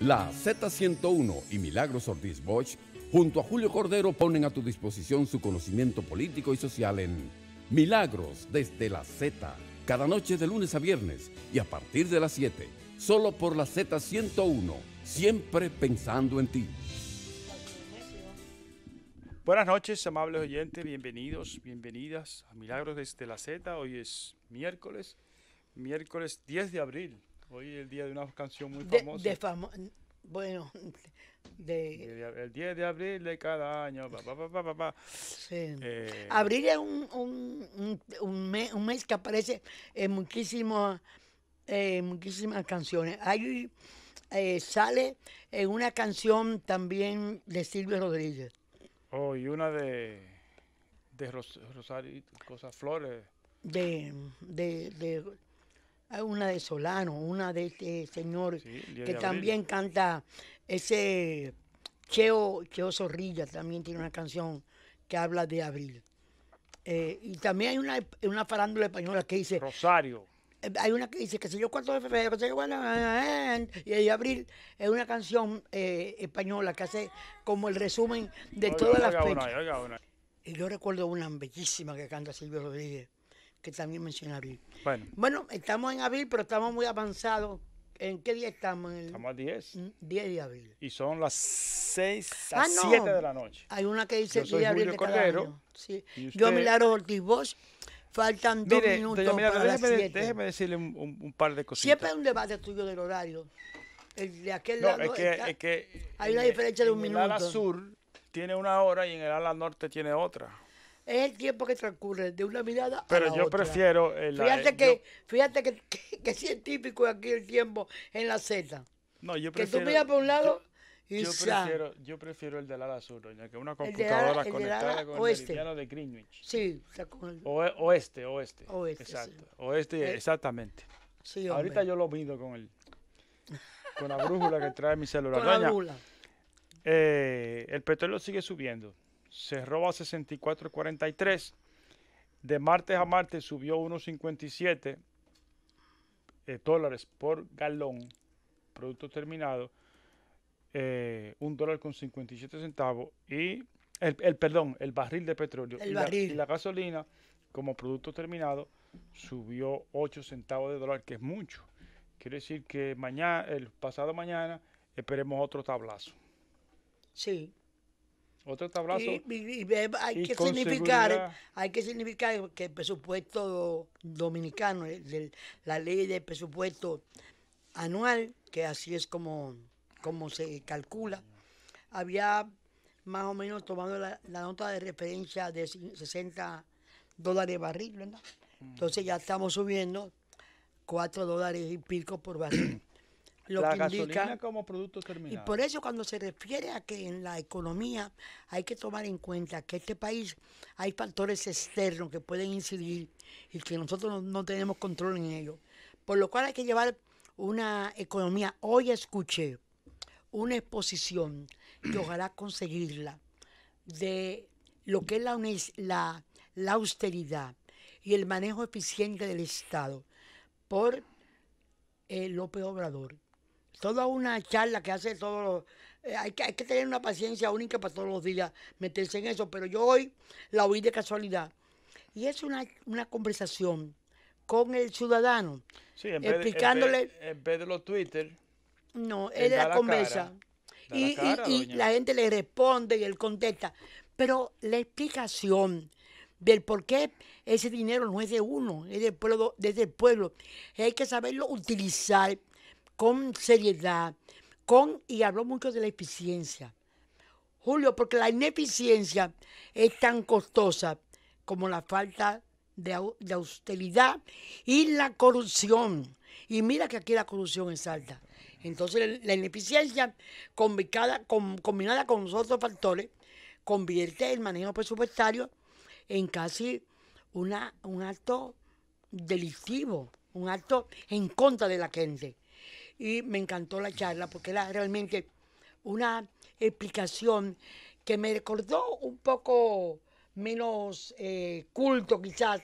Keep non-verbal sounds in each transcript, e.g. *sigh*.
La Z101 y Milagros Ortiz Bosch, junto a Julio Cordero, ponen a tu disposición su conocimiento político y social en Milagros desde la Z, cada noche de lunes a viernes y a partir de las 7, solo por la Z101, siempre pensando en ti. Buenas noches, amables oyentes, bienvenidos, bienvenidas a Milagros desde la Z. Hoy es miércoles, miércoles 10 de abril Hoy es el día de una canción muy famosa. bueno, de... El, 10 de abril de cada año. Eh, abril es un, mes, un, mes, que aparece en muchísimas, eh, muchísimas canciones. Ahí eh, sale en una canción también de Silvio Rodríguez. Oh, y una de, de Rosario, cosas flores. de, de hay una de Solano, una de este señor que también canta ese Cheo, Cheo Zorrilla, también tiene una canción que habla de abril. Eh, y también hay una, farándula española que dice... Rosario. Eh, hay una que dice que si yo cuento de febrero, eh, y abril es una canción española que hace como el resumen de todas las fechas. Y yo recuerdo una bellísima que canta Silvio Rodríguez que también menciona abril. Bueno. estamos en abril, pero estamos muy avanzados. ¿En qué día estamos? Estamos a 10. 10 mm, de abril. Y son las 6 a ah, de la noche. Hay una que dice 10 de abril. Julio de Cordero. Sí. Yo, Milagro Ortiz Faltan dos minutos. déjeme, decirle un, par de cositas. Siempre hay un debate tuyo del horario. El de aquel no, lado. Es que, es que hay una diferencia de un en minuto. El ala sur tiene una hora y en el ala norte tiene otra es el tiempo que transcurre de una mirada Pero a la yo prefiero. El, eh, fíjate, eh, que, fíjate que, que, es científico aquí el tiempo en la Z. No, yo prefiero. Que tú miras por un lado. y yo prefiero, yo prefiero el del ala sur, doña que una computadora conectada con el meridiano de Greenwich. Sí, o con el... o, oeste, oeste. Oeste. Exacto. Oeste, eh, exactamente. Sí, Ahorita yo lo mido con el con la brújula que trae mi celular. Con la brújula. Eh, el petróleo sigue subiendo se roba 64.43. De martes a martes subió 1.57 57 eh, dólares por galón, producto terminado, eh, un dólar con 57 centavos y el, perdón, el barril de petróleo y, La, y la gasolina como producto terminado subió 8 centavos de dólar, que es mucho. Quiere decir que mañana, el pasado mañana, esperemos otro tablazo. Sí, otro tablazo. Y, eh, hay, que significar, hay que significar que el presupuesto dominicano, eh, la ley de presupuesto anual, que así es como, como se calcula, había más o menos tomado la, la nota de referencia de 60 dólares barril, ¿verdad? Mm. Entonces ya estamos subiendo 4 dólares y pico por barril gasolina como producto terminado. Y por eso cuando se refiere a que en la economía hay que tomar en cuenta que este país hay factores externos que pueden incidir y que nosotros no, tenemos control en ellos. Por lo cual hay que llevar una economía. Hoy escuché una exposición que *clears throat* ojalá conseguirla de lo que es la, la, austeridad y el manejo eficiente del Estado por eh, López Obrador toda una charla que hace todos los... Eh, hay, que, hay que tener una paciencia única para todos los días meterse en eso, pero yo hoy la oí de casualidad. Y es una, una conversación con el ciudadano, sí, explicándole... En vez, de los Twitter. No, él la, la conversa. y, la, y, la gente le responde y él contesta. Pero la explicación del por qué ese dinero no es de uno, es del pueblo, desde el pueblo. Hay que saberlo utilizar con seriedad, con, y habló mucho de la eficiencia. Julio, porque la ineficiencia es tan costosa como la falta de, austeridad y la corrupción. Y mira que aquí la corrupción es alta. Entonces la ineficiencia combinada, con los otros factores convierte el manejo presupuestario en casi una, un acto delictivo, un acto en contra de la gente y me encantó la charla porque era realmente una explicación que me recordó un poco menos eh, culto quizás,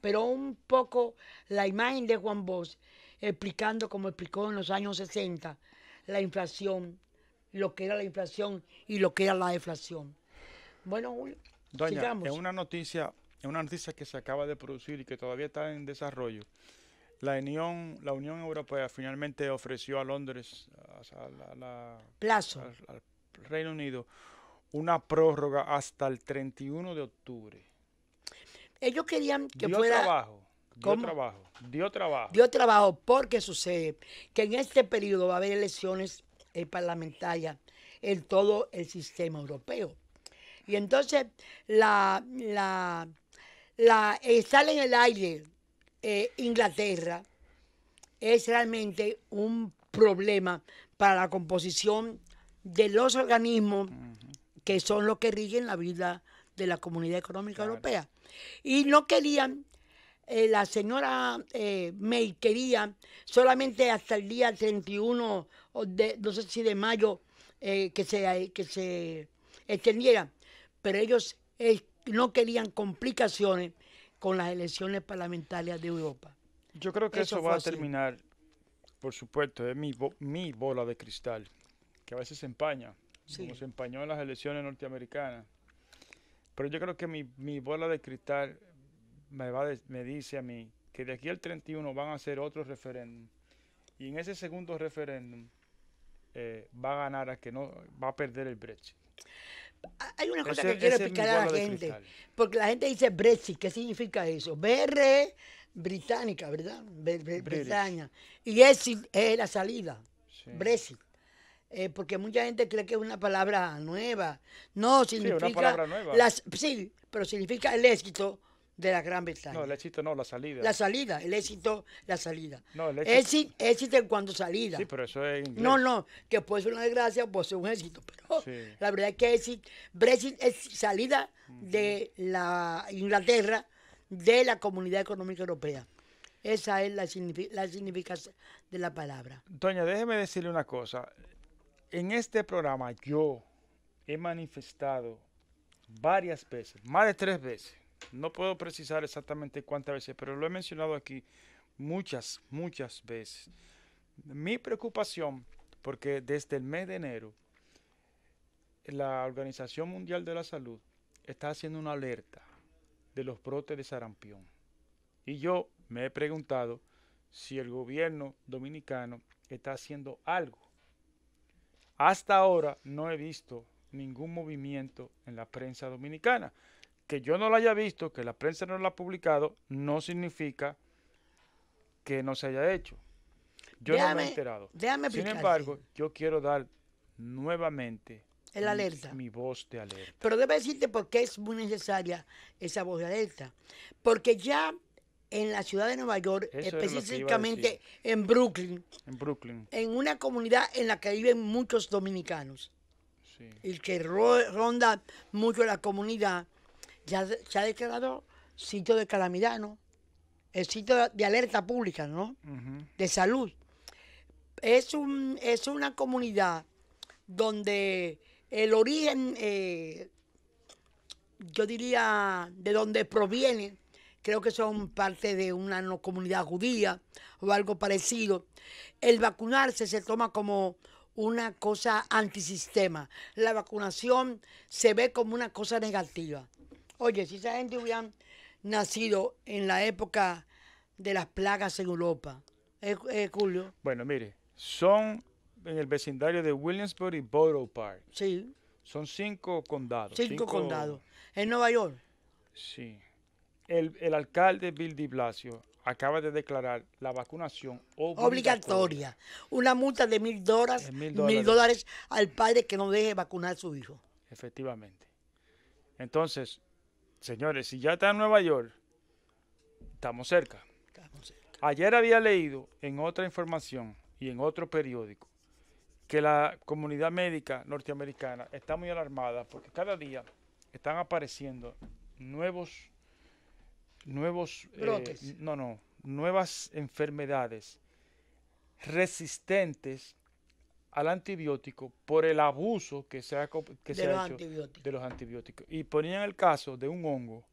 pero un poco la imagen de Juan Bosch explicando como explicó en los años 60 la inflación, lo que era la inflación y lo que era la deflación. Bueno, Doña, sigamos. Es una noticia, una noticia que se acaba de producir y que todavía está en desarrollo, la Unión, la Unión Europea finalmente ofreció a Londres, Al, Reino Unido, una prórroga hasta el 31 de octubre. Ellos querían que dio Trabajo, dio trabajo, dio trabajo. Dio trabajo porque sucede que en este periodo va a haber elecciones eh, parlamentarias en todo el sistema europeo. Y entonces la, la, eh, sale en el aire eh, Inglaterra es realmente un problema para la composición de los organismos que son los que rigen la vida de la Comunidad Económica Europea. Y no querían, eh, la señora eh, May quería solamente hasta el día 31, de, no sé si de mayo, que, se, que se extendiera, pero ellos no querían complicaciones con las elecciones parlamentarias de Europa. Yo creo que eso, va a terminar, por supuesto, es mi, mi bola de cristal, que a veces se empaña, como se empañó en las elecciones norteamericanas. Pero yo creo que mi, bola de cristal me, va me dice a mí que de aquí al 31 van a hacer otro referéndum. Y en ese segundo referéndum eh, va a ganar a que no va a perder el Brexit. Ah, hay una cosa que quiero explicar a la gente, porque la gente dice Brexit, ¿qué significa eso? BR británica, ¿verdad? britaña Y es la salida, Brexit. Eh, porque mucha gente cree que es una palabra nueva. No, significa... Sí, una palabra nueva. sí, pero significa el éxito de la Gran Bretaña. No, el éxito no, la salida. La salida, el éxito, la salida. No, el éxito. Éxito, en cuanto salida. Sí, pero eso es No, no, que puede ser una desgracia, puede ser un éxito, pero la verdad es que Brexit es salida de la Inglaterra de la Comunidad Económica Europea. Esa es la, la significación de la palabra. Doña, déjeme decirle una cosa. En este programa yo he manifestado varias veces, más de tres veces, no puedo precisar exactamente cuántas veces, pero lo he mencionado aquí muchas, muchas veces. Mi preocupación, porque desde el mes de enero, la Organización Mundial de la Salud está haciendo una alerta de los brotes de sarampión. Y yo me he preguntado si el gobierno dominicano está haciendo algo. Hasta ahora no he visto ningún movimiento en la prensa dominicana que yo no lo haya visto, que la prensa no la ha publicado, no significa que no se haya hecho. Yo no me he enterado. Déjame Sin embargo, yo quiero dar nuevamente Mi, voz de alerta. Pero debo decirte por qué es muy necesaria esa voz de alerta. Porque ya en la ciudad de Nueva York, específicamente en Brooklyn, en Brooklyn, en una comunidad en la que viven muchos dominicanos, y que ronda mucho la comunidad, ya se ha declarado sitio de calamidad, ¿no? El sitio de alerta pública, ¿no? De salud. Es, un, es una comunidad donde el origen, eh, yo diría, de donde proviene, creo que son parte de una comunidad judía o algo parecido, el vacunarse se toma como una cosa antisistema. La vacunación se ve como una cosa negativa. Oye, si esa gente hubiera nacido en la época de las plagas en Europa, ¿es, eh, eh, Julio? Bueno, mire, son en el vecindario de Williamsburg y Borough Park. Sí. Son cinco condados. Cinco, condados. ¿En Nueva York? Sí. El, alcalde Bill de Blasio acaba de declarar la vacunación obligatoria. Una multa de mil dólares al padre que no deje vacunar a su hijo. Efectivamente. Entonces, Señores, si ya está en Nueva York, estamos cerca. Ayer había leído en otra información y en otro periódico que la comunidad médica norteamericana está muy alarmada porque cada día están apareciendo nuevos, nuevos, eh, no, no, nuevas enfermedades resistentes al antibiótico por el abuso que se ha, hecho de los antibióticos. Y ponían el caso de un hongo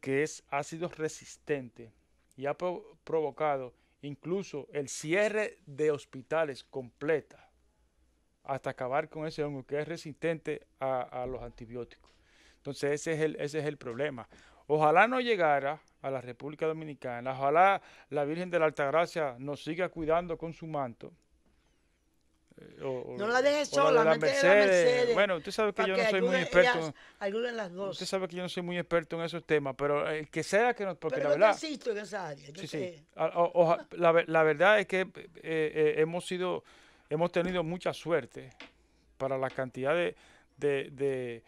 que es ácido resistente y ha provocado incluso el cierre de hospitales completa hasta acabar con ese hongo que es resistente a, los antibióticos. Entonces ese es, el, ese es el problema. Ojalá no llegara a la República Dominicana, ojalá la Virgen de la Altagracia nos siga cuidando con su manto no la dejes sola, de Mercedes. Bueno, tú sabes que yo no soy muy experto. Usted sabe que yo no soy muy experto en esos temas, pero el que sea que no Porque la verdad. en esa área. sí. la, verdad es que eh, eh, hemos sido, hemos tenido mucha suerte para la cantidad de, de,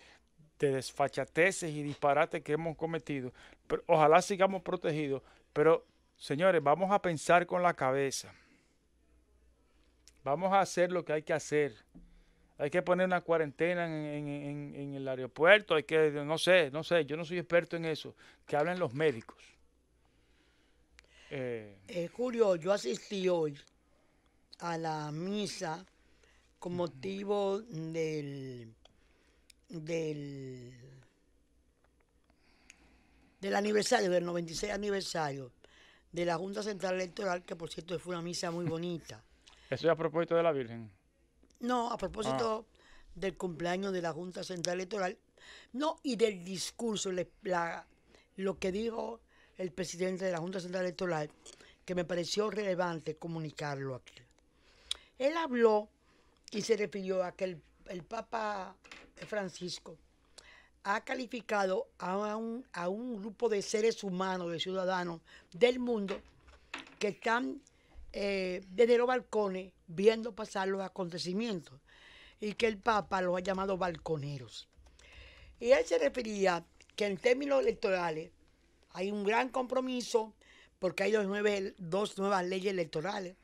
de desfachateces y disparates que hemos cometido. Pero, ojalá sigamos protegidos, pero señores, vamos a pensar con la cabeza. Vamos a hacer lo que hay que hacer. Hay que poner una cuarentena en, el aeropuerto, hay que, no sé, no sé, yo no soy experto en eso. Que hablen los médicos. Eh, eh Julio, yo asistí hoy a la misa con motivo del, del, del aniversario, del 96 aniversario de la Junta Central Electoral, que por cierto fue una misa muy bonita. ¿Eso es a propósito de la Virgen? No, a propósito ah. del cumpleaños de la Junta Central Electoral. No, y del discurso, lo que dijo el presidente de la Junta Central Electoral, que me pareció relevante comunicarlo aquí. Él habló y se refirió a que el, Papa Francisco ha calificado a un grupo de seres humanos, de ciudadanos del mundo, que están eh, de balcones viendo pasar los acontecimientos y que el Papa los ha llamado balconeros. Y él se refería que en términos electorales hay un gran compromiso porque hay dos, dos nuevas leyes electorales.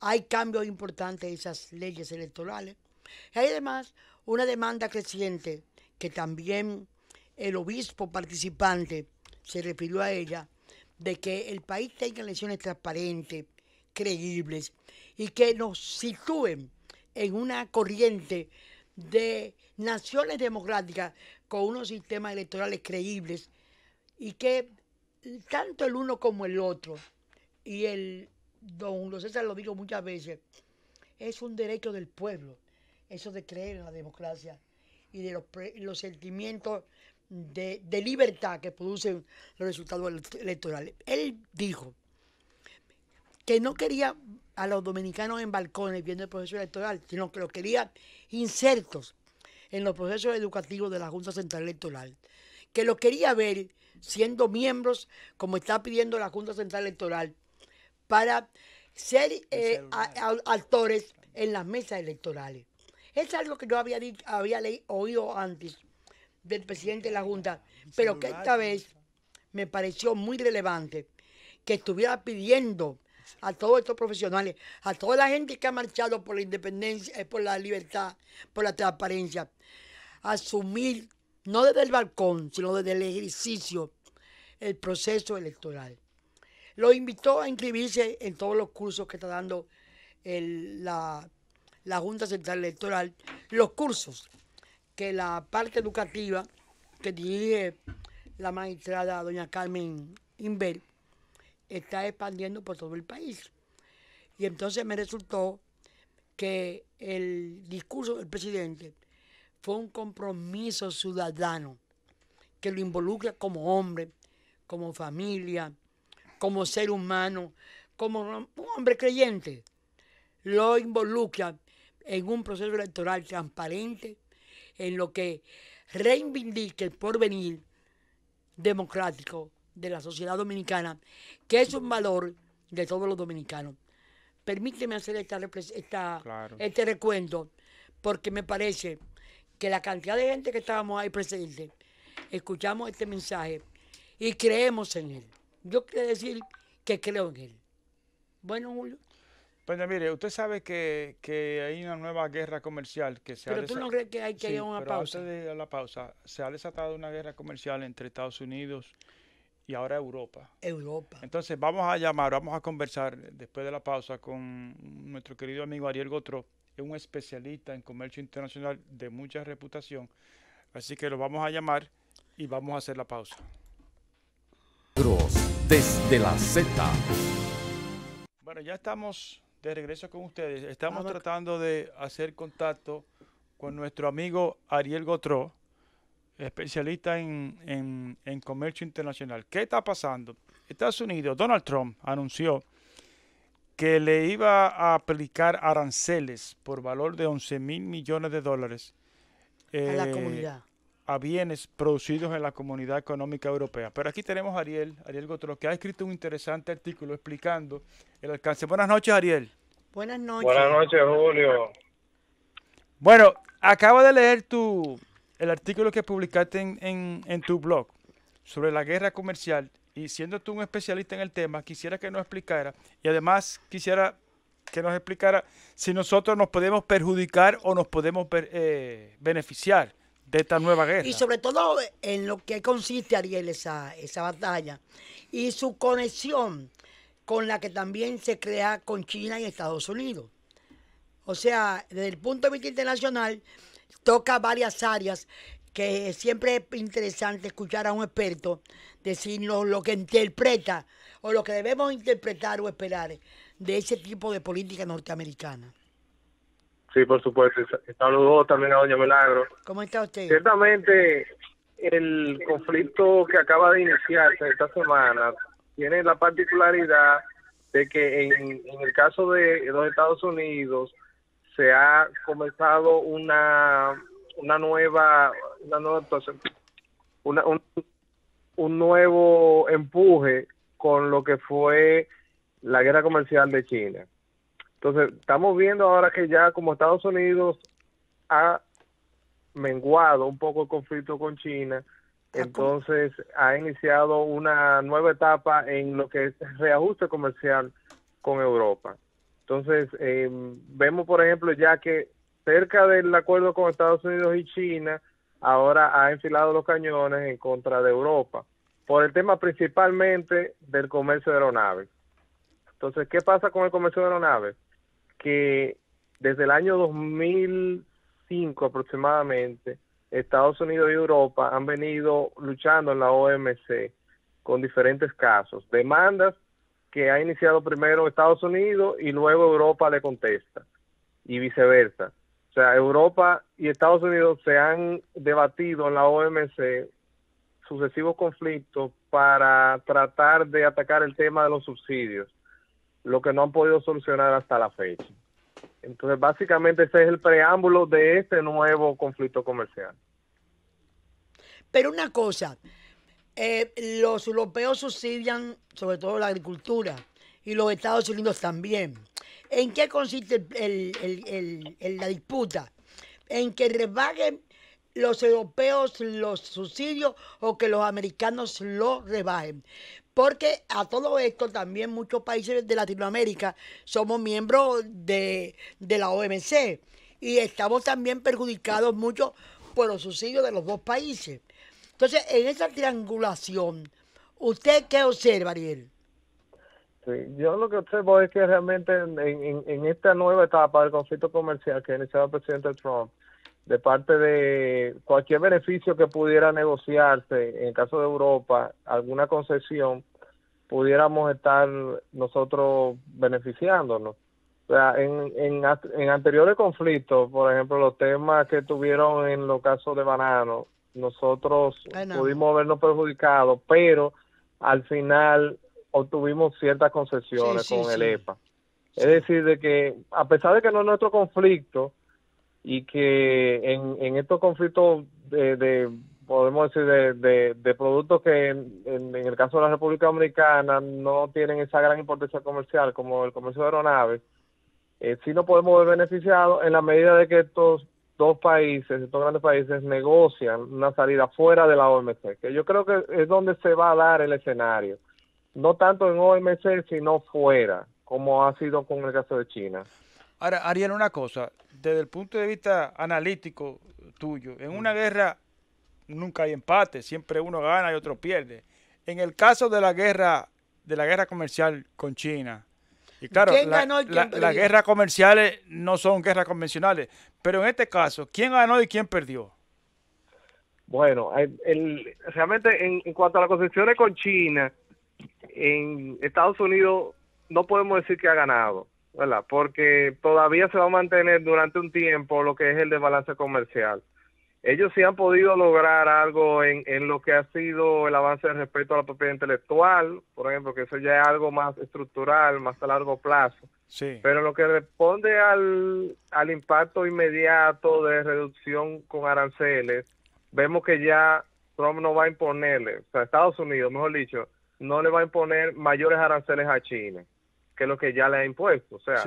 Hay cambios importantes en esas leyes electorales. Y hay además una demanda creciente que también el obispo participante se refirió a ella, de que el país tenga elecciones transparentes, creíbles y que nos sitúen en una corriente de naciones democráticas con unos sistemas electorales creíbles y que tanto el uno como el otro, y el don los César lo digo muchas veces, es un derecho del pueblo, eso de creer en la democracia y de los, sentimientos de, de libertad que producen los resultados electorales. Él dijo, que no quería a los dominicanos en balcones viendo el proceso electoral, sino que los quería insertos en los procesos educativos de la Junta Central Electoral, que los quería ver siendo miembros, como está pidiendo la Junta Central Electoral, para ser eh, actores en las mesas electorales. es algo que yo había, había leído, oído antes del presidente de la Junta, pero que esta vez me pareció muy relevante que estuviera pidiendo a todos estos profesionales, a toda la gente que ha marchado por la independencia, eh, por la libertad, por la transparencia. Asumir, no desde el balcón, sino desde el ejercicio, el proceso electoral. Los invitó a inscribirse en todos los cursos que está dando la, la Junta Central Electoral, los cursos que la parte educativa que dirige la magistrada doña Carmen Inver, está expandiendo por todo el país. Y entonces me resultó que el discurso del presidente fue un compromiso ciudadano que lo involucra como hombre, como familia, como ser humano, como un hombre creyente. Lo involucra en un proceso electoral transparente, en lo que reivindique el porvenir democrático de la sociedad dominicana, que es un valor de todos los dominicanos. Permíteme hacer esta, este recuento, porque me parece que la cantidad de gente que estábamos ahí presente, escuchamos este mensaje y creemos en él. Yo quiero decir que creo en él. Bueno, Julio. Pues mire, usted sabe que, hay una nueva guerra comercial que se ha desatado. Pero tú no crees que hay que ir a una pero de la pausa, se ha desatado una guerra comercial entre Estados Unidos y ahora Europa. Europa. Entonces vamos a llamar, vamos a conversar después de la pausa con nuestro querido amigo Ariel Gotro, es un especialista en comercio internacional de mucha reputación, así que lo vamos a llamar y vamos a hacer la pausa. Desde la Z. Bueno, ya estamos de regreso con ustedes. Estamos ah, tratando de hacer contacto con nuestro amigo Ariel Gotro especialista en, en, comercio internacional. ¿Qué está pasando? Estados Unidos, Donald Trump anunció que le iba a aplicar aranceles por valor de 11 mil millones de dólares a la eh, comunidad. A bienes producidos en la comunidad económica europea. Pero aquí tenemos a Ariel, Ariel Gotro, que ha escrito un interesante artículo explicando el alcance. Buenas noches, Ariel. Buenas noches. Buenas noches, Julio. Bueno, acabo de leer tu, el artículo que publicaste en, tu blog sobre la guerra comercial, y siendo tú un especialista en el tema, quisiera que nos explicara, y además quisiera que nos explicara si nosotros nos podemos perjudicar o nos podemos eh, beneficiar de esta nueva guerra. Y sobre todo eh, en lo que consiste, Ariel, esa batalla y su conexión con la que también se crea con China y Estados Unidos. O sea, desde el punto de vista internacional, toca varias áreas que siempre es interesante escuchar a un experto decirnos lo que interpreta o lo que debemos interpretar o esperar de ese tipo de política norteamericana. Sí, por supuesto. Saludos también a Doña Milagro. ¿Cómo está usted? Ciertamente, el conflicto que acaba de iniciarse esta semana tiene la particularidad de que en, en el caso de los Estados Unidos, se ha comenzado una, una nueva, una nueva un, un nuevo empuje con lo que fue la guerra comercial de China. Entonces, estamos viendo ahora que ya como Estados Unidos ha menguado un poco el conflicto con China, entonces ha iniciado una nueva etapa en lo que es reajuste comercial con Europa. Entonces, em, vemos, por ejemplo, ya que cerca del acuerdo con Estados Unidos y China, ahora ha enfilado los cañones en contra de Europa, por el tema principalmente del comercio de aeronaves. Entonces, ¿qué pasa con el comercio de aeronaves? Que desde el año 2005 aproximadamente, Estados Unidos y Europa han venido luchando en la OMC con diferentes casos, demandas que ha iniciado primero Estados Unidos y luego Europa le contesta y viceversa. O sea, Europa y Estados Unidos se han debatido en la OMC sucesivos conflictos para tratar de atacar el tema de los subsidios, lo que no han podido solucionar hasta la fecha. Entonces, básicamente ese es el preámbulo de este nuevo conflicto comercial. Pero una cosa, eh, los europeos subsidian sobre todo la agricultura y los Estados Unidos también. ¿En qué consiste el, la disputa? ¿En que rebaguen los europeos los subsidios o que los americanos los rebajen? Porque a todo esto también muchos países de Latinoamérica somos miembros de la OMC y estamos también perjudicados mucho por los subsidios de los dos países. Entonces, en esa triangulación, ¿usted qué observa, Ariel? yo lo que observo es que realmente en, esta nueva etapa del conflicto comercial que ha iniciado el presidente Trump, de parte de cualquier beneficio que pudiera negociarse, en el caso de Europa, alguna concesión, pudiéramos estar nosotros beneficiándonos. O sea, en, en anteriores conflictos, por ejemplo, los temas que tuvieron en los casos de banano, nosotros pudimos habernos perjudicado, pero al final obtuvimos ciertas concesiones con el EPA. Es decir, de que a pesar de que no es nuestro conflicto y que en, estos conflictos de, de podemos decir, de, de, productos que en, el caso de la República Dominicana no tienen esa gran importancia comercial como el comercio de aeronaves, eh, sí nos podemos ver beneficiados en la medida de que estos dos países, estos grandes países, negocian una salida fuera de la OMC, que yo creo que es donde se va a dar el escenario, no tanto en OMC, sino fuera, como ha sido con el caso de China. Ahora, Ariel, una cosa, desde el punto de vista analítico tuyo, en una mm. guerra nunca hay empate, siempre uno gana y otro pierde. En el caso de la guerra, de la guerra comercial con China, y claro, las guerras comerciales no son guerras convencionales, pero en este caso, ¿quién ganó y quién perdió? Bueno, realmente en, en, cuanto a las concesiones con China, en Estados Unidos no podemos decir que ha ganado, ¿verdad? Porque todavía se va a mantener durante un tiempo lo que es el desbalance comercial ellos sí han podido lograr algo en, lo que ha sido el avance respecto a la propiedad intelectual, por ejemplo, que eso ya es algo más estructural, más a largo plazo. Sí. Pero lo que responde al, impacto inmediato de reducción con aranceles, vemos que ya Trump no va a imponerle, o sea, Estados Unidos, mejor dicho, no le va a imponer mayores aranceles a China que lo que ya le ha impuesto. O sea,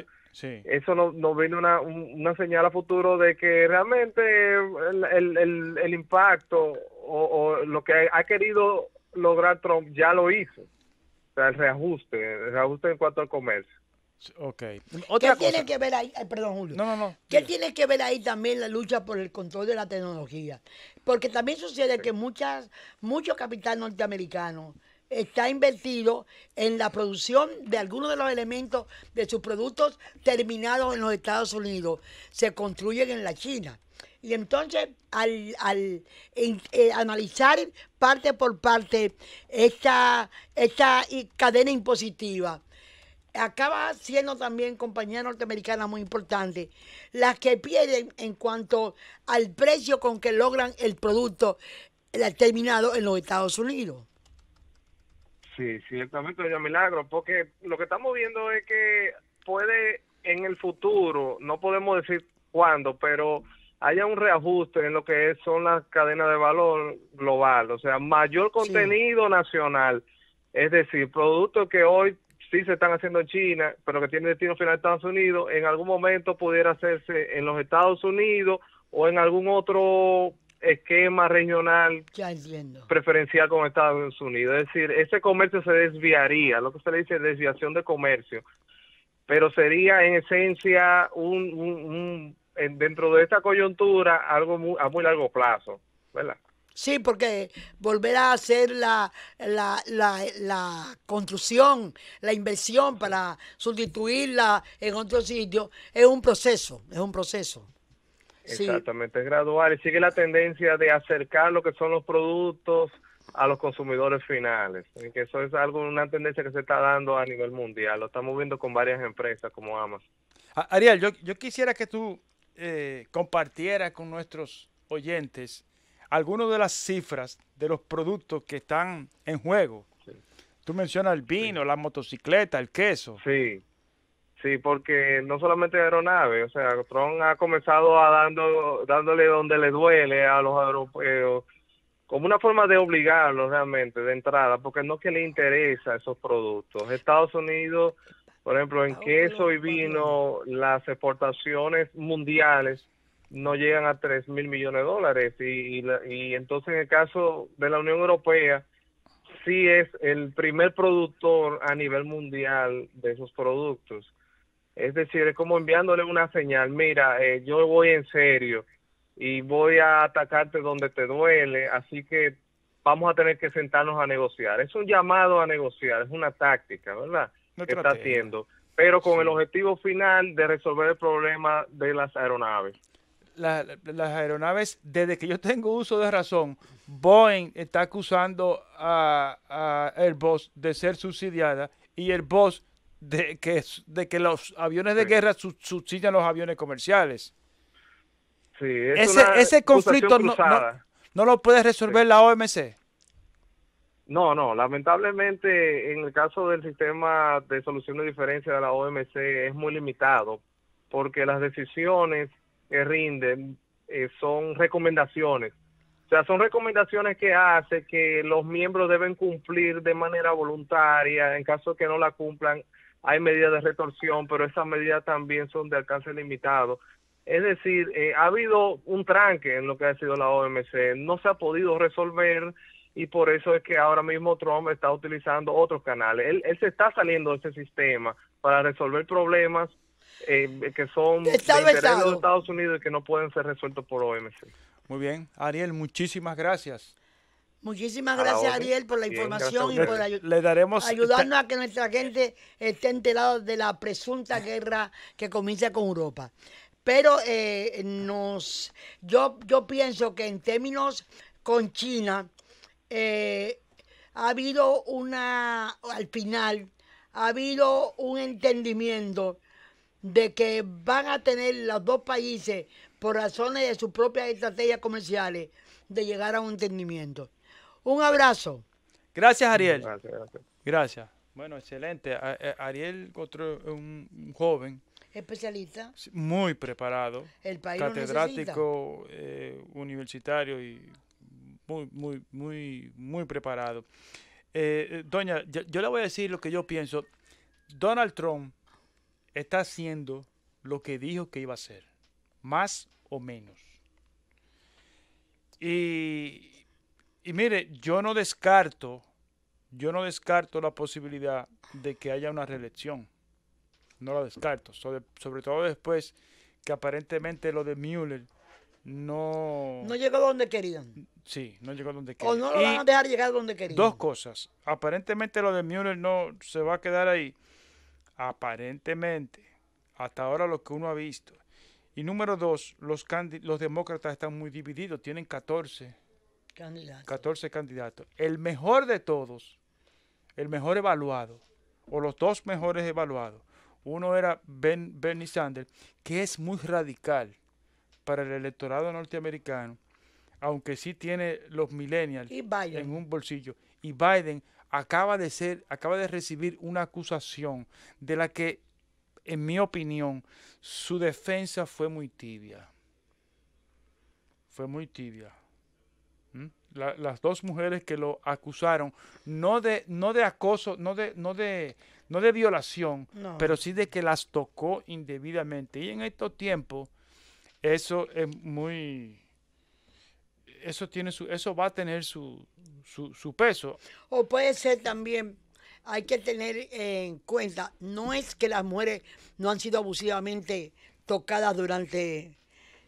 eso nos viene una, una señal a futuro de que realmente el, el, el, impacto o, lo que ha querido lograr Trump ya lo hizo. O sea, el reajuste, el reajuste en cuanto al comercio. Ok. ¿Qué tiene que ver ahí? perdón, Julio. ¿Qué tiene que ver ahí también la lucha por el control de la tecnología? Porque también sucede que muchas, mucho capital norteamericano está invertido en la producción de algunos de los elementos de sus productos terminados en los Estados Unidos. Se construyen en la China. Y entonces, al, al eh, analizar parte por parte esta, esta cadena impositiva, acaba siendo también compañía norteamericana muy importante, las que pierden en cuanto al precio con que logran el producto eh, terminado en los Estados Unidos. Sí, ciertamente, doña Milagro, porque lo que estamos viendo es que puede en el futuro, no podemos decir cuándo, pero haya un reajuste en lo que son las cadenas de valor global, o sea, mayor contenido nacional, es decir, productos que hoy sí se están haciendo en China, pero que tienen destino final en Estados Unidos, en algún momento pudiera hacerse en los Estados Unidos o en algún otro esquema regional preferencial con Estados Unidos. Es decir, ese comercio se desviaría, lo que se le dice desviación de comercio, pero sería en esencia un, un, dentro de esta coyuntura algo muy, a muy largo plazo, ¿verdad? Sí, porque volver a hacer la, la, la, la, construcción, la inversión para sustituirla en otro sitio, es un proceso, es un proceso. Exactamente, es gradual y sigue la tendencia de acercar lo que son los productos a los consumidores finales. Que eso es algo, una tendencia que se está dando a nivel mundial. Lo estamos viendo con varias empresas como Amazon. Ariel, yo, yo quisiera que tú eh, compartieras con nuestros oyentes algunas de las cifras de los productos que están en juego. Tú mencionas el vino, la motocicleta, el queso. Sí. Sí, porque no solamente aeronave, o sea, Trump ha comenzado a dando, dándole donde le duele a los europeos, como una forma de obligarlos realmente de entrada, porque no es que le interesa esos productos. Estados Unidos, por ejemplo, en ah, queso y vino, las exportaciones mundiales no llegan a 3 mil millones de dólares y, y, y entonces en el caso de la Unión Europea, sí es el primer productor a nivel mundial de esos productos. Es decir, es como enviándole una señal, mira, eh, yo voy en serio y voy a atacarte donde te duele, así que vamos a tener que sentarnos a negociar. Es un llamado a negociar, es una táctica, ¿verdad? que está haciendo, pero con el objetivo final de resolver el problema de las aeronaves. las aeronaves, desde que yo tengo uso de razón, Boeing está acusando a, a Airbus de ser subsidiada y Airbus de que, de que los aviones de guerra subsidian los aviones comerciales. ese, conflicto no, lo puede resolver la OMC. No, no, lamentablemente en el caso del sistema de solución de diferencia de la OMC es muy limitado porque las decisiones que rinden eh, son recomendaciones. O sea, son recomendaciones que hace que los miembros deben cumplir de manera voluntaria. En caso que no la cumplan, hay medidas de retorsión, pero esas medidas también son de alcance limitado. Es decir, eh, ha habido un tranque en lo que ha sido la OMC, no se ha podido resolver y por eso es que ahora mismo Trump está utilizando otros canales. Él, se está saliendo de ese sistema para resolver problemas eh, que son de de los Estados Unidos y que no pueden ser resueltos por OMC. Muy bien, Ariel, muchísimas gracias. Muchísimas gracias, Ariel, por la información y por ayudarnos a que nuestra gente esté enterada de la presunta guerra que comienza con Europa. Pero eh, nos, yo, yo pienso que en términos con China, eh, ha habido una, al final, ha habido un entendimiento de que van a tener los dos países, por razones de sus propias estrategias comerciales, de llegar a un entendimiento. Un abrazo. Gracias, Ariel. Gracias. gracias. Bueno, excelente. Eh, Ariel, otro un, joven. Especialista. Muy preparado. El país Catedrático eh, universitario y muy, muy, muy, muy preparado. Eh, doña, yo, le voy a decir lo que yo pienso. Donald Trump está haciendo lo que dijo que iba a hacer, más o menos. Y y mire, yo no descarto, yo no descarto la posibilidad de que haya una reelección. No la descarto. sobre, sobre todo después que aparentemente lo de Mueller no... No llegó donde querían. Sí, no llegó donde querían. O no lo van a dejar llegar donde querían. Dos cosas. Aparentemente lo de Mueller no se va a quedar ahí. Aparentemente. Hasta ahora lo que uno ha visto. Y número dos, los, los demócratas están muy divididos. Tienen 14 14 candidatos. El mejor de todos, el mejor evaluado, o los dos mejores evaluados, uno era ben, Bernie Sanders, que es muy radical para el electorado norteamericano, aunque sí tiene los millennials en un bolsillo. Y Biden acaba de ser, acaba de recibir una acusación de la que, en mi opinión, su defensa fue muy tibia. Fue muy tibia las dos mujeres que lo acusaron, no de, no de acoso, no de, no de, no de violación, pero sí de que las tocó indebidamente. Y en estos tiempos, eso es muy. Eso, tiene su, eso va a tener su, su, peso. O puede ser también, hay que tener en cuenta, no es que las mujeres no han sido abusivamente tocadas durante,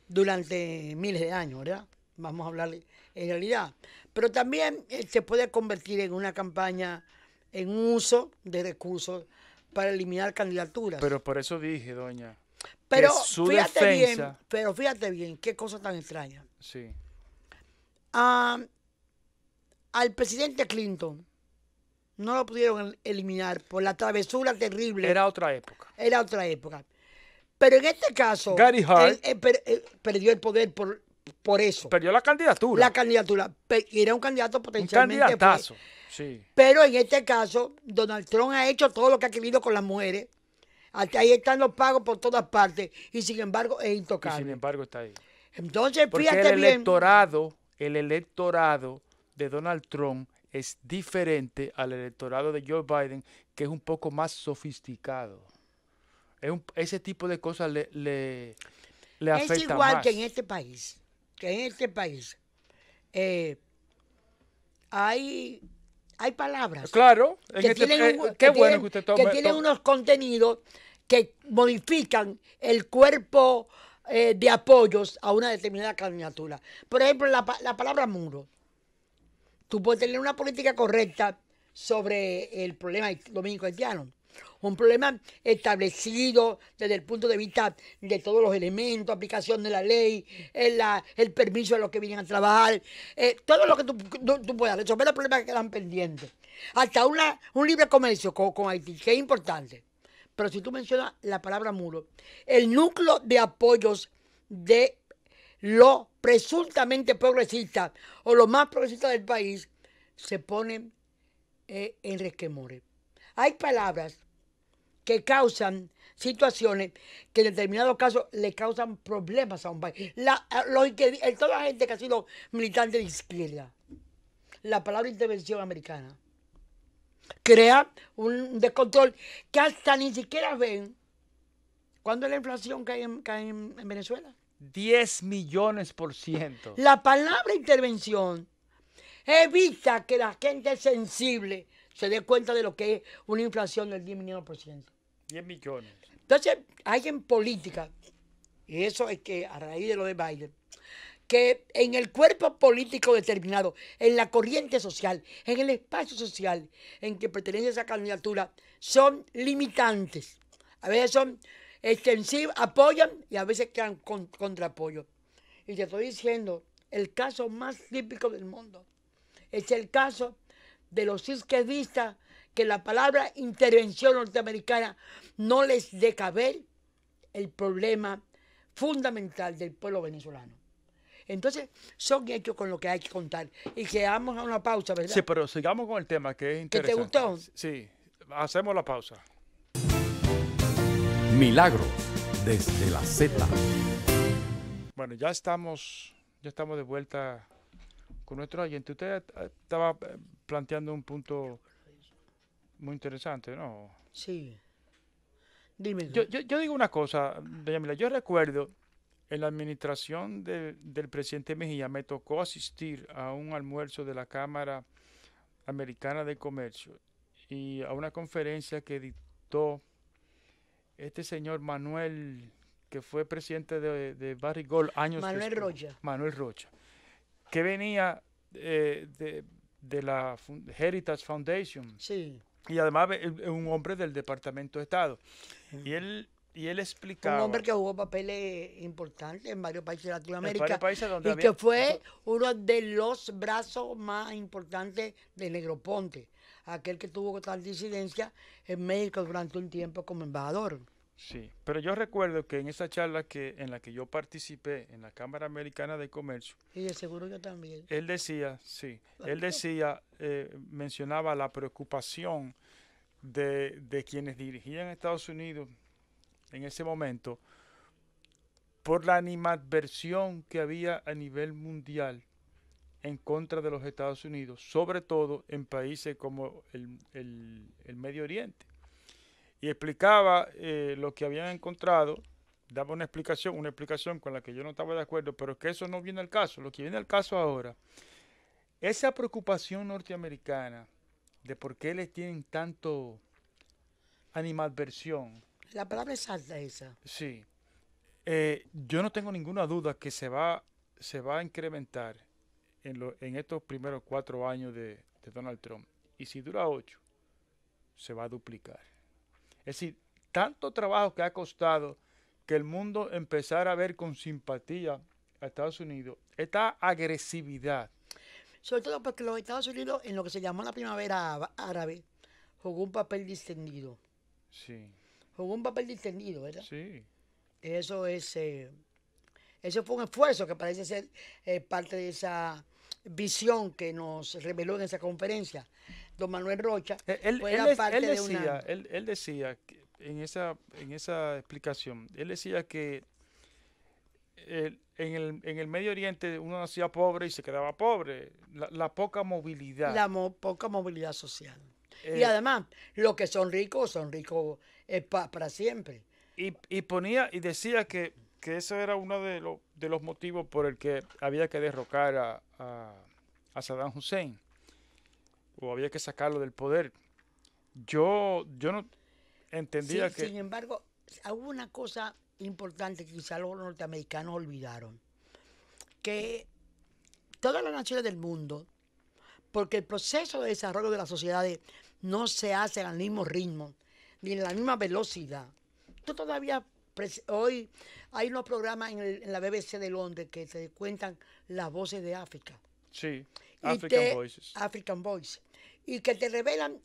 durante miles de años, ¿verdad? Vamos a hablarle en realidad. Pero también eh, se puede convertir en una campaña, en un uso de recursos para eliminar candidaturas. Pero por eso dije, doña. Pero su fíjate defensa... bien, pero fíjate bien, qué cosa tan extraña. Sí. Ah, al presidente Clinton no lo pudieron eliminar por la travesura terrible. Era otra época. Era otra época. Pero en este caso, Gary Hart él eh, eh, perdió el poder por, por eso. Perdió la candidatura. La candidatura. Era un candidato potencialmente. Un candidatazo. Sí. Pero en este caso, Donald Trump ha hecho todo lo que ha querido con las mujeres. hasta Ahí están los pagos por todas partes. Y sin embargo, es intocable. Y sin embargo, está ahí. Entonces, fíjate el electorado, el electorado de Donald Trump es diferente al electorado de Joe Biden, que es un poco más sofisticado. Es ese tipo de cosas le, le, le Es igual que en este país en este país eh, hay, hay palabras. Claro, que tienen, unos contenidos que modifican el cuerpo eh, de apoyos a una determinada candidatura. Por ejemplo, la, la palabra muro. Tú puedes tener una política correcta sobre el problema dominico haitiano un problema establecido desde el punto de vista de todos los elementos, aplicación de la ley, el, el permiso de los que vienen a trabajar, eh, todo lo que tú, puedas resolver los problemas que quedan pendientes. Hasta un libre comercio con, Haití, que es importante. Pero si tú mencionas la palabra muro, el núcleo de apoyos de los presuntamente progresistas o los más progresistas del país se ponen eh, en resquemores. Hay palabras que causan situaciones que en determinados casos le causan problemas a un país. toda la gente que ha sido militante de izquierda, la palabra intervención americana crea un descontrol que hasta ni siquiera ven cuando la inflación cae en, en, en Venezuela. 10 millones por ciento. La palabra intervención evita que la gente sensible se dé cuenta de lo que es una inflación del 10 millones por ciento. 10 millones. Entonces, hay en política, y eso es que a raíz de lo de Biden, que en el cuerpo político determinado, en la corriente social, en el espacio social en que pertenece esa candidatura, son limitantes. A veces son extensivos, apoyan y a veces quedan con, apoyo. Y te estoy diciendo, el caso más típico del mundo es el caso de los izquierdistas que la palabra intervención norteamericana no les dé ver el problema fundamental del pueblo venezolano. Entonces, son hechos con lo que hay que contar. Y vamos a una pausa, ¿verdad? Sí, pero sigamos con el tema que es interesante. te gustó? Sí, hacemos la pausa. Milagro desde la Z. Bueno, ya estamos, ya estamos de vuelta con nuestro oyente. Usted estaba eh, planteando un punto muy interesante, ¿no? Sí. Dime. Yo, digo una cosa, doña Yo recuerdo en la administración del presidente Mejía me tocó asistir a un almuerzo de la Cámara Americana de Comercio y a una conferencia que dictó este señor Manuel, que fue presidente de, de Barry Gold años Manuel Rocha. Manuel Rocha, que venía eh, de de la Heritage Foundation. Sí. Y además es un hombre del Departamento de Estado. Y él y él explicaba. Un hombre que jugó papeles importantes en varios países de Latinoamérica. y que fue uno de los brazos más importantes de Negroponte, aquel que tuvo tal disidencia en México durante un tiempo como embajador. Sí, pero yo recuerdo que en esa charla que, en la que yo participé en la Cámara Americana de Comercio. Y seguro yo también. Él decía, sí, él decía, eh, mencionaba la preocupación de, quienes dirigían Estados Unidos en ese momento por la animadversión que había a nivel mundial en contra de los Estados Unidos, sobre todo en países como el Medio Oriente y explicaba eh, lo que habían encontrado, daba una explicación, una explicación con la que yo no estaba de acuerdo, pero que eso no viene al caso. Lo que viene al caso ahora, esa preocupación norteamericana de por qué les tienen tanto animadversión. La palabra alta esa. Sí. Eh, yo no tengo ninguna duda que se va, se va a incrementar en, estos primeros cuatro años de Donald Trump. Y si dura ocho, se va a duplicar. Es decir, tanto trabajo que ha costado que el mundo empezara a ver con simpatía a Estados Unidos, esta agresividad. Sobre todo porque los Estados Unidos, en lo que se llamó la primavera árabe, jugó un papel distendido. Sí. Jugó un papel distendido, ¿verdad? Sí. Eso es. Eh, eso fue un esfuerzo que parece ser eh, parte de esa visión que nos reveló en esa conferencia don Manuel Rocha, él, decía, Él, decía, en, esa, en esa explicación, él decía que eh, en, el, Medio Oriente uno nacía pobre y se quedaba pobre. La, poca movilidad. La poca movilidad social. y eh, además, los que son ricos son ricos eh, para siempre. Y, ponía y decía que, ese era uno de, de los motivos por el que había que derrocar a, a Saddam Hussein o había que sacarlo del poder. Yo, yo no entendía que... Sin embargo, hubo una cosa importante que quizá los norteamericanos olvidaron, que todas las naciones del mundo, porque el proceso de desarrollo de las sociedades no se hace al mismo ritmo, ni en la misma velocidad. Tú todavía, hoy hay unos programas en, la BBC de Londres que te cuentan las voces de África. Sí, African Voices. African Voices y que te revelan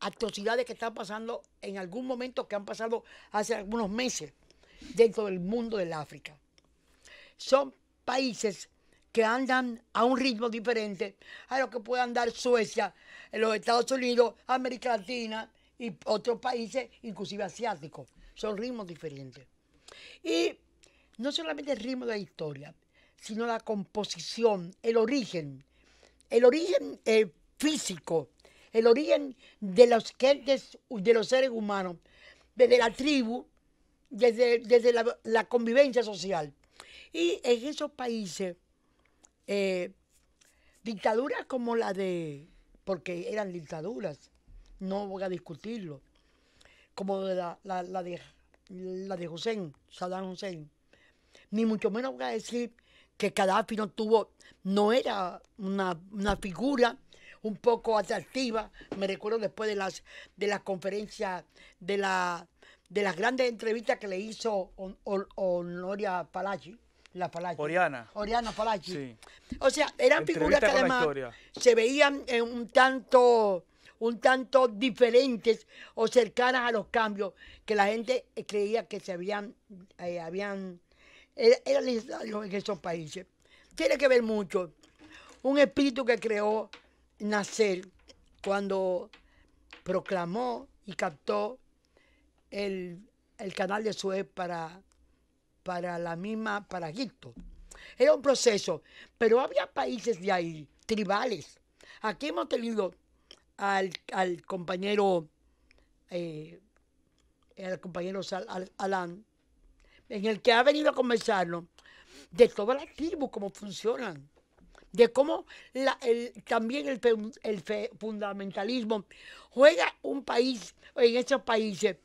atrocidades que están pasando en algún momento que han pasado hace algunos meses dentro del mundo del África. Son países que andan a un ritmo diferente a lo que puede andar Suecia, los Estados Unidos, América Latina y otros países, inclusive asiáticos. Son ritmos diferentes. Y no solamente el ritmo de la historia, sino la composición, el origen. El origen eh, físico, el origen de los seres humanos, desde la tribu, desde, desde la, convivencia social. Y en esos países, eh, dictaduras como la de, porque eran dictaduras, no voy a discutirlo, como la, de, la de Hussein, Saddam Hussein, ni mucho menos voy a decir que Gaddafi no tuvo, no era una, una figura un poco atractiva. Me recuerdo después de las, de las conferencias, de, la, de las grandes entrevistas que le hizo Honoria Palachi. La Oriana. Oriana Palachi. O sea, eran figuras que además se veían en un tanto un tanto diferentes o cercanas a los cambios que la gente eh, creía que se habían, eh, habían eh, era en esos países. Tiene que ver mucho. Un espíritu que creó nacer cuando proclamó y captó el, canal de Suez para, para la misma, para Egipto. Era un proceso, pero había países de ahí, tribales. Aquí hemos tenido al, compañero, eh, al compañero Sal, al, en el que ha venido a conversarnos de todas las tribus, cómo funcionan de cómo también el, fundamentalismo juega un país, en esos países,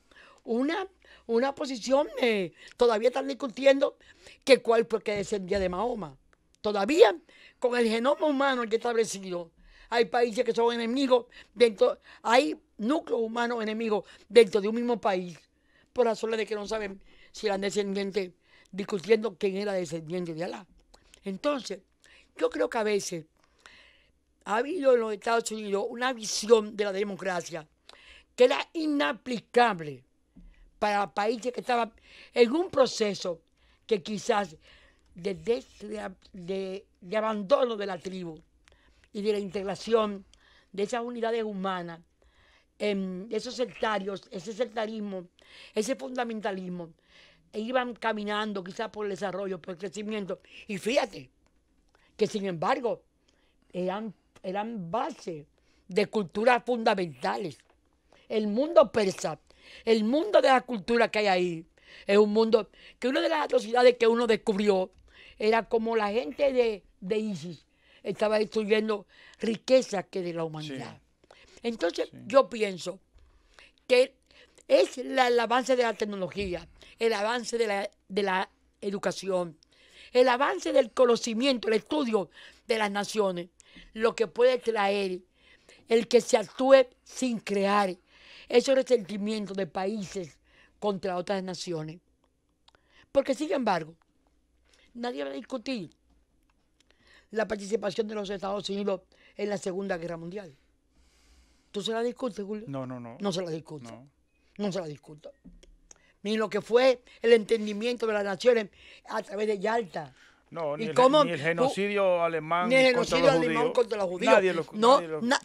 una, una posición, eh, todavía están discutiendo que cuál fue que descendía de Mahoma. Todavía con el genoma humano ya establecido, hay países que son enemigos, dentro, hay núcleos humanos enemigos dentro de un mismo país, por la razones de que no saben si eran descendientes, discutiendo quién era descendiente de Alá. Entonces, yo creo que a veces ha habido en los Estados Unidos una visión de la democracia que era inaplicable para países que estaban en un proceso que quizás de, de, abandono de la tribu y de la integración de esas unidades humanas, en esos sectarios, ese sectarismo, ese fundamentalismo, e iban caminando quizás por el desarrollo, por el crecimiento. Y fíjate, que sin embargo eran, eran base de culturas fundamentales. El mundo persa, el mundo de la cultura que hay ahí, es un mundo que una de las atrocidades que uno descubrió era como la gente de, ISIS estaba destruyendo riquezas que de la humanidad. Entonces yo pienso que es el avance de la tecnología, el avance de la, de la educación, el avance del conocimiento, el estudio de las naciones, lo que puede traer el que se actúe sin crear esos resentimientos de países contra otras naciones. Porque, sin embargo, nadie va a discutir la participación de los Estados Unidos en la Segunda Guerra Mundial. ¿Tú se la discutes, Julio? No, no, no. No se la discute. No. no se la discuta ni lo que fue el entendimiento de las naciones a través de Yalta. No, ni, el, genocidio alemán, contra, los judíos. Nadie,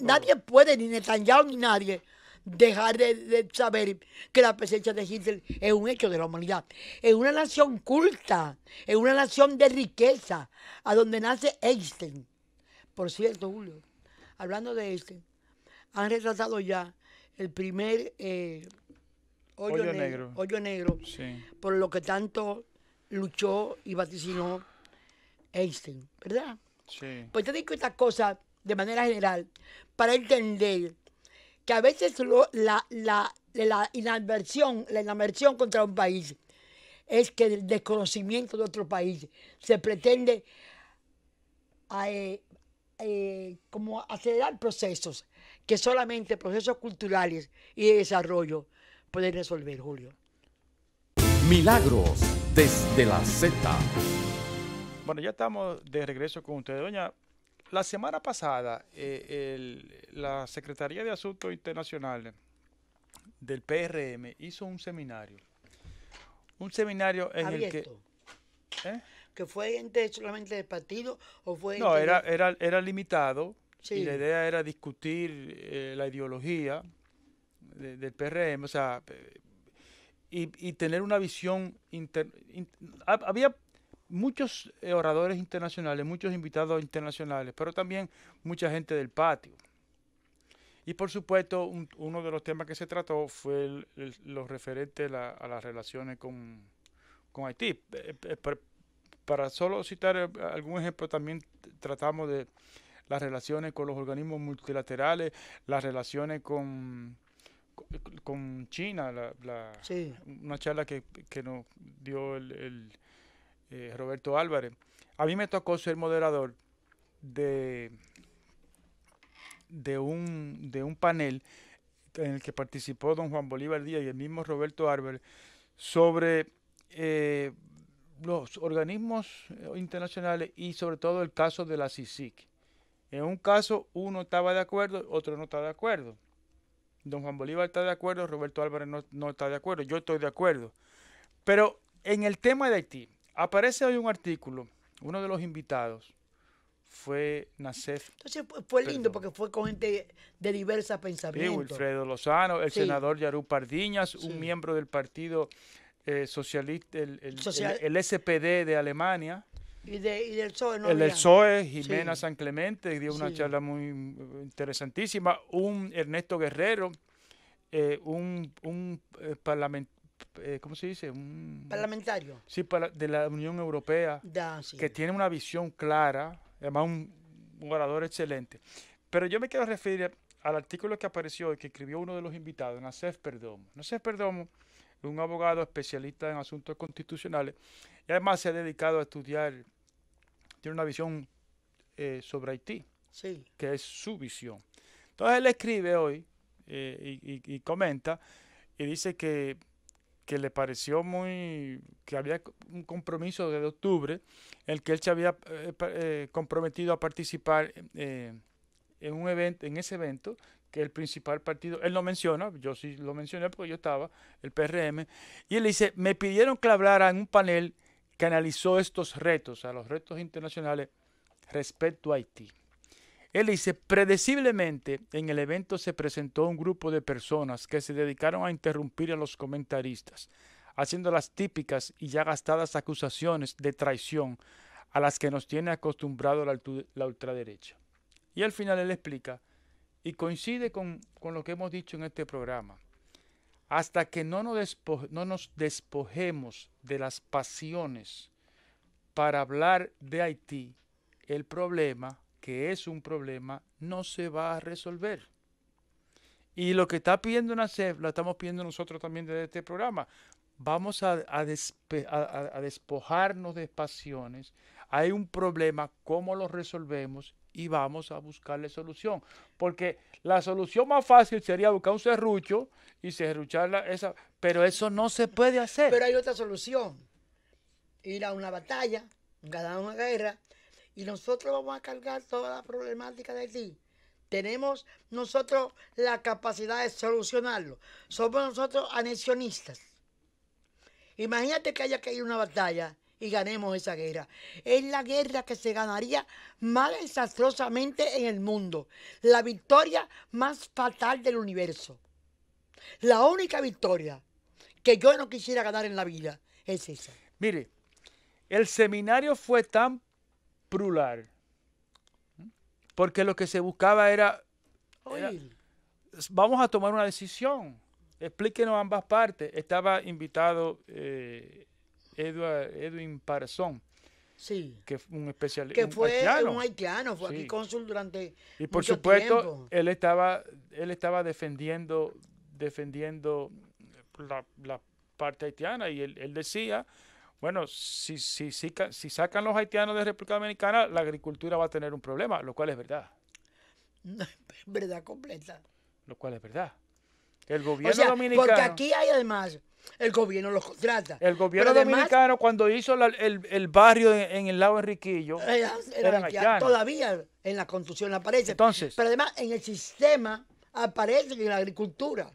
nadie, puede, ni Netanyahu ni nadie, dejar de, saber que la presencia de Hitler es un hecho de la humanidad. Es una nación culta, es una nación de riqueza, a donde nace Einstein. Por cierto, Julio, hablando de Einstein, han retratado ya el primer eh, Hoyo, Negro. Hoyo Negro, por lo que tanto luchó y vaticinó Einstein, ¿verdad? Sí. Pues te digo estas cosa de manera general para entender que a veces la, la, la, inadversión, la contra un país es que el desconocimiento de otro país se pretende eh, eh, como acelerar procesos, que solamente procesos culturales y de desarrollo Puede resolver, Julio. Milagros desde la Z. Bueno, ya estamos de regreso con ustedes. Doña, la semana pasada eh, la Secretaría de Asuntos Internacionales del PRM hizo un seminario. Un seminario en el que... ¿eh? ¿Que fue gente solamente del partido o fue... No, era, era, era limitado. Y la idea era discutir eh, la ideología del PRM, o sea, y, tener una visión. había muchos eh, oradores internacionales, muchos invitados internacionales, pero también mucha gente del patio. Y por supuesto, uno de los temas que se trató fue lo referente los a las relaciones con Haití. Eh, eh, para solo citar algún ejemplo, también tratamos de las relaciones con los organismos multilaterales, las relaciones con con China, la, una charla que, que, nos dio el, eh, Roberto Álvarez. A mí me tocó ser moderador de, de, un, de un panel en el que participó don Juan Bolívar Díaz y el mismo Roberto Álvarez sobre eh, los organismos internacionales y sobre todo el caso de la CICIC. En un caso uno estaba de acuerdo, otro no estaba de acuerdo. Don Juan Bolívar está de acuerdo, Roberto Álvarez no, está de acuerdo, yo estoy de acuerdo. Pero en el tema de Haití, aparece hoy un artículo, uno de los invitados, fue Nacef. Entonces fue, lindo porque fue con gente de diversas pensamientos. Sí, Wilfredo Lozano, el senador Yarú Pardiñas, un miembro del partido eh, socialista, el, SPD de Alemania. Y, del PSOE, ¿no? El del PSOE, Jimena San Clemente, dio una charla muy interesantísima. Un Ernesto Guerrero, eh, un, un eh, parlamentario eh, ¿cómo se dice? Un, Parlamentario. Sí, de la Unión Europea, que tiene una visión clara, además un, orador excelente. Pero yo me quiero referir al artículo que apareció y que escribió uno de los invitados, Nacef Perdomo. Nacef Perdomo un abogado especialista en asuntos constitucionales y además se ha dedicado a estudiar tiene una visión eh, sobre Haití, que es su visión. Entonces él escribe hoy eh, y, comenta y dice que, le pareció muy, que había un compromiso de octubre en el que él se había eh, comprometido a participar en, un evento, en ese evento que el principal partido, él lo menciona, yo sí lo mencioné porque yo estaba, el PRM, y él dice, me pidieron que hablara en un panel canalizó estos retos, a los retos internacionales respecto a Haití. Él dice, predeciblemente en el evento se presentó un grupo de personas que se dedicaron a interrumpir a los comentaristas, haciendo las típicas y ya gastadas acusaciones de traición a las que nos tiene acostumbrado la, ultraderecha. Y al final él explica, y coincide con, con lo que hemos dicho en este programa, hasta que no nos, despojemos de las pasiones para hablar de Haití, el problema, que es un problema, no se va a resolver. Y lo que está pidiendo NACEF, lo estamos pidiendo nosotros también desde este programa. Vamos a despojarnos de pasiones. Hay un problema, ¿cómo lo resolvemos? y vamos a buscarle solución. Porque la solución más fácil sería buscar un serrucho y serrucharla esa, pero eso no se puede hacer. Pero hay otra solución. Ir a una batalla, ganar una guerra, y nosotros vamos a cargar toda la problemática de ti Tenemos nosotros la capacidad de solucionarlo. Somos nosotros anexionistas. Imagínate que haya que ir a una batalla y ganemos esa guerra. Es la guerra que se ganaría más desastrosamente en el mundo. La victoria más fatal del universo. La única victoria que yo no quisiera ganar en la vida es esa. Mire, el seminario fue tan plural porque lo que se buscaba era, vamos a tomar una decisión. Explíquenos ambas partes. Estaba invitado eh, Edwin Parzón. Sí. Que fue un especialista. Que fue haitiano, fue aquí cónsul durante. Y por supuesto, él estaba, él estaba defendiendo, defendiendo la, parte haitiana. Y él, decía, bueno, si, si, sacan los haitianos de República Dominicana, la agricultura va a tener un problema, lo cual es verdad. *laughs* verdad completa. Lo cual es verdad. El gobierno dominicano. Porque aquí hay además el gobierno los contrata. El gobierno dominicano cuando hizo el, barrio en, el lado Enriquillo, Todavía en la construcción aparece. Pero además en el sistema aparece en la agricultura.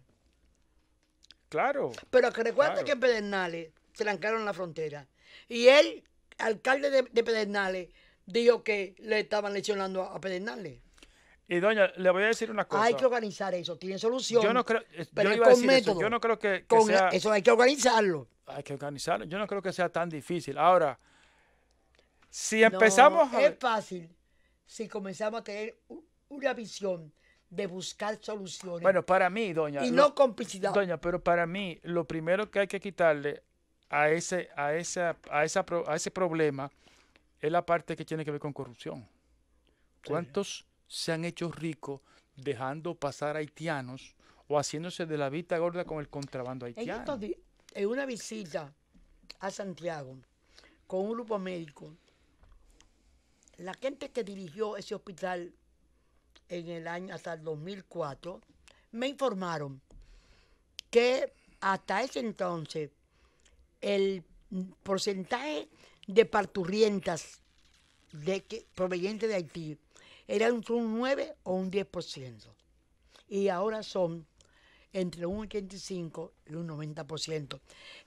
Claro. Pero que recuerda que en Pedernales trancaron la frontera. Y el alcalde de, Pedernales, dijo que le estaban lesionando a Pedernales. Y doña, le voy a decir una cosa. Hay que organizar eso, tiene solución. Yo no creo, eh, pero Eso. Yo no creo que, sea, eso hay que organizarlo. Hay que organizarlo. Yo no creo que sea tan difícil. Ahora, si empezamos no, a... es fácil si comenzamos a tener una visión de buscar soluciones. Bueno, para mí, doña. Y no complicidad. Doña, pero para mí, lo primero que hay que quitarle a ese, a esa, a esa, a ese problema es la parte que tiene que ver con corrupción. ¿Cuántos se han hecho ricos dejando pasar haitianos o haciéndose de la vista gorda con el contrabando haitiano. En, una visita a Santiago con un grupo médico, la gente que dirigió ese hospital en el año hasta el 2004 me informaron que hasta ese entonces el porcentaje de parturientas de que, provenientes de Haití eran un 9 o un 10%. Y ahora son entre un 85 y un 90%.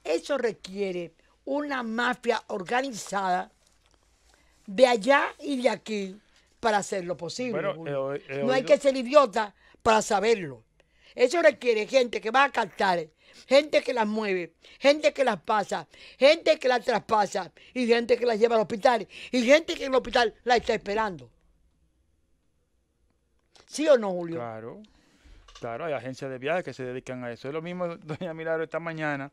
Eso requiere una mafia organizada de allá y de aquí para hacer lo posible. no hay que ser idiota para saberlo. Eso requiere gente que va a captar, gente que las mueve, gente que las pasa, gente que las traspasa y gente que las lleva al hospital y gente que en el hospital la está esperando. ¿Sí o no, Julio? Claro, claro, hay agencias de viajes que se dedican a eso. Es lo mismo, *laughs* doña Milagro, esta mañana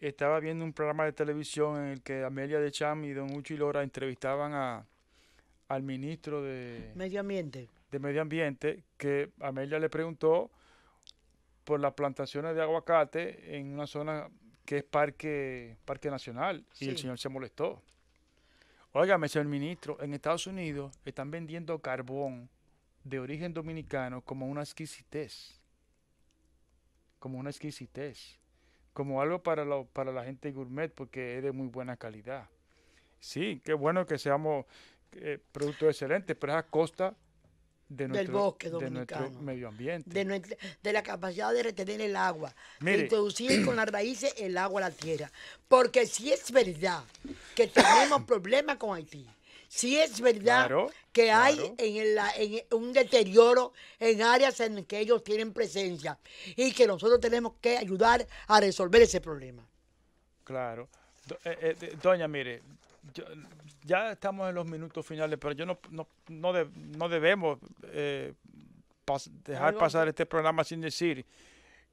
estaba viendo un programa de televisión en el que Amelia de Cham y don Uchi Lora entrevistaban al ministro de Medio Ambiente. De Medio Ambiente, que Amelia le preguntó por las plantaciones de aguacate en una zona que es parque, parque nacional, y el señor se molestó. Óigame, señor ministro, en Estados Unidos están vendiendo carbón de origen dominicano como una exquisitez, como una exquisitez, como algo para, para la gente gourmet porque es de muy buena calidad. Sí, qué bueno que seamos eh, productos excelentes, pero es a costa de nuestro, del bosque dominicano, medio ambiente, de, la capacidad de retener el agua, de introducir con las *clears throat* raíces el agua a la tierra. Porque si es verdad que *clears throat* tenemos problemas con Haití, si es verdad que hay en, en, un deterioro en áreas en que ellos tienen presencia y que nosotros tenemos que ayudar a resolver ese problema. Claro. Eh, eh, doña, mire, ya estamos en los minutos finales, pero yo no, no, debemos eh, dejar pasar este programa sin decir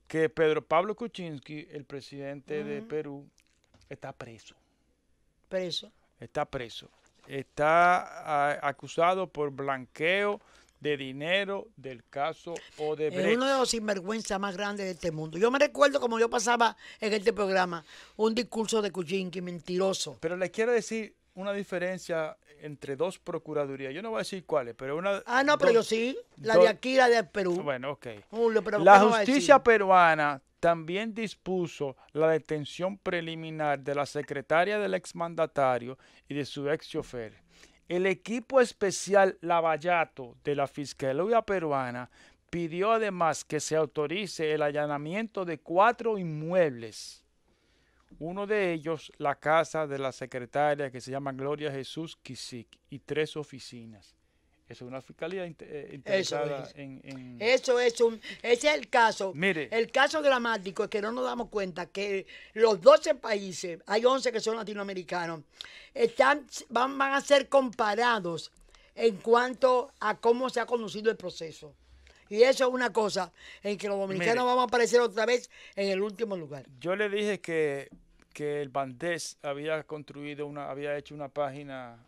que Pedro Pablo Kuczynski, el presidente de Perú, está preso. Preso. Está preso está ah, acusado por blanqueo de dinero del caso Odebrecht. Es uno de los sinvergüenzas más grandes de este mundo. Yo me recuerdo como yo pasaba en este programa un discurso de Kuczynski mentiroso. Pero le quiero decir una diferencia entre dos procuradurías. Yo no voy a decir cuáles, pero una... Ah, no, pero yo sí. La de aquí y la de Perú. Ah, bueno, ok. la justicia peruana también dispuso la detención preliminar de la secretaria del exmandatario y de su ex chofer. El equipo especial Lavallato de la Fiscalía Peruana pidió además que se autorice el allanamiento de cuatro inmuebles. Uno de ellos, la casa de la secretaria que se llama Gloria Jesús Kisik, y tres oficinas es una fiscalía eh, interesada En, Eso es un... Ese es el caso. Mire. El caso dramático es que no nos damos cuenta que los 12 países, hay 11 que son latinoamericanos, van, van a ser comparados en cuanto a cómo se ha conducido el proceso. Y eso es una cosa en que los dominicanos van vamos a aparecer otra vez en el último lugar. Yo le dije que que el Bandés había construido una, había hecho una página,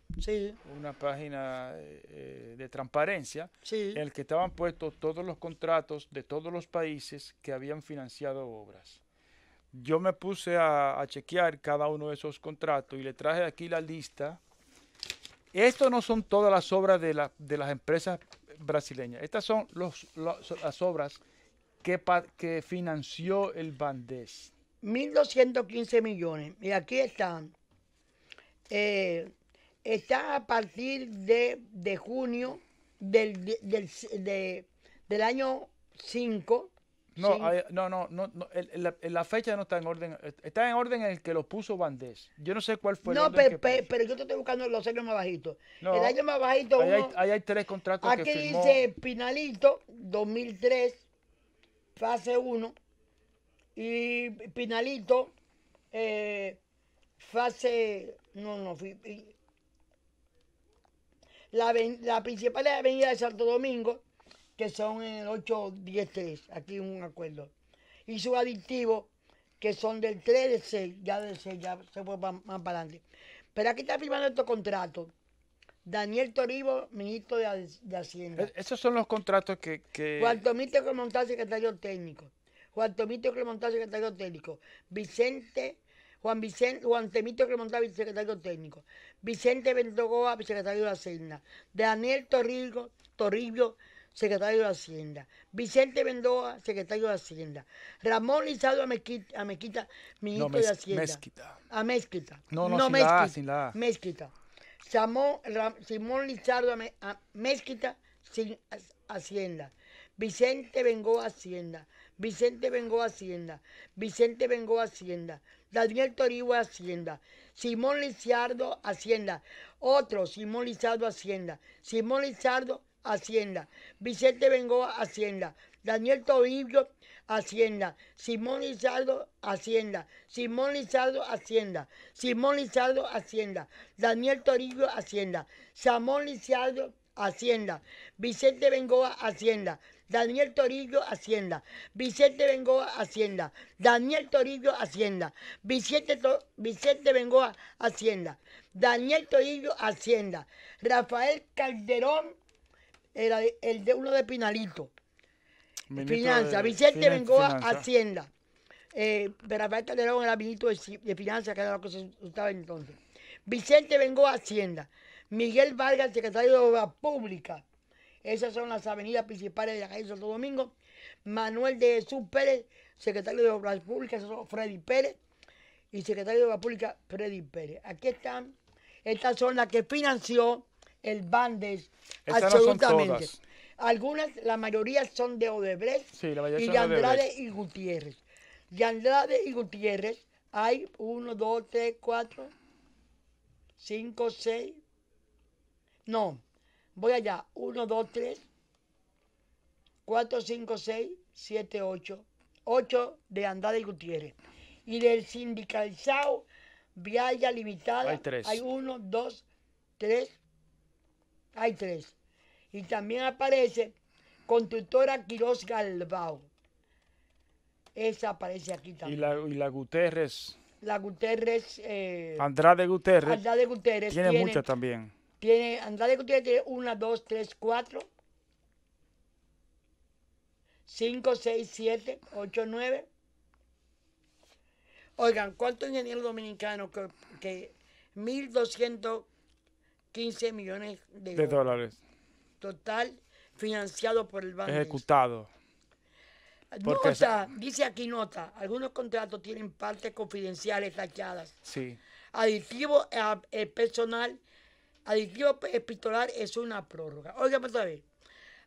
una página eh, eh, de transparencia, en el que estaban puestos todos los contratos de todos los países que habían financiado obras. Yo me puse a, chequear cada uno de esos contratos y le traje aquí la lista. Estas no son todas las obras de, las empresas brasileñas. Estas son las obras que, que financió el Bandés. 1.215 millones. Y aquí están. Eh, está a partir de, de junio del, del, del año 5. No, no, no, no, la, fecha no está en orden. Está en orden en el que lo puso Bandés. Yo no sé cuál fue No, pero, yo estoy buscando los años más bajitos. el año más bajito. Ahí, hay, tres contratos. Aquí que dice Pinalito, 2003, fase 1, y Pinalito, eh, fase, no, no, la, la principal avenida de Santo Domingo, que son en el 8 aquí un acuerdo. Y su adictivo, que son del 3 de 6, ya del 6, ya se fue más para adelante. Pero aquí está firmando estos contratos. Daniel Toribo, ministro de, Hacienda. E-, esos son los contratos que... que... Cuarto ministro que montar secretario técnico. Juan Temito Cremontal, secretario técnico. Vicente, Juan Vicente, Juan Temito el secretario técnico. Vicente Bendogoa, secretario de Hacienda. Daniel Torrillo Torribio, secretario de Hacienda. Vicente Bendoa, secretario de Hacienda. Ramón Lizardo Amequita, ministro de Hacienda. Mezquita. A ah, Mezquita. No, no, no sin mezquita, la, sin Mezquita. Simón Lizardo ah, sin Hacienda. Vicente Bengoa, Hacienda. Vicente Bengoa Hacienda, Vicente Bengoa Hacienda, Daniel Torigua Hacienda, Simón Lizardo Hacienda, otro Simón Lizardo Hacienda, Simón Lizardo Hacienda, Vicente Bengoa Hacienda, Daniel Toribio Hacienda, Simón Lizardo Hacienda, Simón Lizardo Hacienda, Simón Lizardo Hacienda, Daniel Toribio Hacienda, Samón Lizardo Hacienda, Vicente Bengoa Hacienda, Daniel Torillo, Hacienda. Vicente Bengoa, Hacienda. Daniel Torillo, Hacienda. Vicente, Bengoa, Hacienda. Daniel Torillo, Hacienda. Rafael Calderón, era el de uno de Pinalito. Finanza. Vicente Bengoa, Hacienda. Eh, Rafael Calderón era ministro de, de Finanzas, que era lo que se estaba entonces. Vicente Bengoa, Hacienda. Miguel Vargas, secretario de Obra Pública. Esas son las avenidas principales de la calle Santo Domingo. Manuel de Jesús Pérez, secretario de Obras Públicas, Freddy Pérez. Y secretario de Obras Públicas, Freddy Pérez. Aquí están. Estas son las que financió el Bandes. absolutamente. Algunas, la mayoría son de Odebrecht sí, la y de Andrade y Gutiérrez. De Andrade y Gutiérrez hay uno, dos, tres, cuatro, cinco, seis. No, Voy allá. 1, 2, 3, 4, 5, 6, 7, 8. 8 de Andrade Gutiérrez. Y del sindicalizado Vialla Limitada. Hay 3. Hay 1, 2, 3. Hay 3. Y también aparece constructora Quirós Galbao. Esa aparece aquí también. Y la, y la Guterres. La Guterres. Eh, Andrade Guterres. Andrade Guterres. Tiene, tiene también tiene, Andrade Gutiérrez tiene 1, 2, 3, 4, 5, 6, 7, 8, 9. Oigan, ¿cuánto ingeniero dominicano? que, que 1.215 millones de, de dólares total financiado por el banco? Ejecutado. nota, dice aquí nota, algunos contratos tienen partes confidenciales tachadas. Sí. Aditivo eh, eh, personal Adictivo epistolar es una prórroga. Oiga, otra pues, vez.